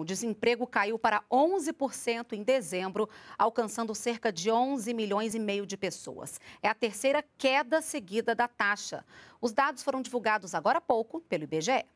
O desemprego caiu para 11% em dezembro, alcançando cerca de 11 milhões e meio de pessoas. É a terceira queda seguida da taxa. Os dados foram divulgados agora há pouco pelo IBGE.